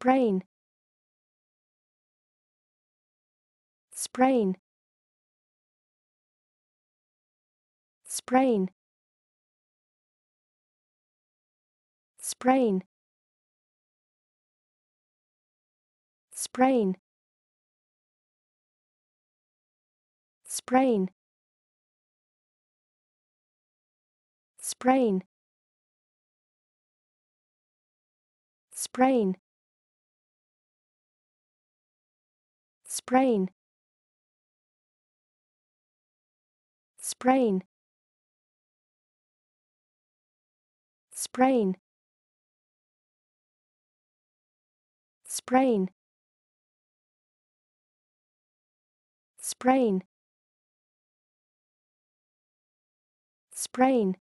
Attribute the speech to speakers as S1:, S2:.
S1: sprain sprain sprain sprain sprain sprain sprain sprain sprain sprain sprain sprain sprain sprain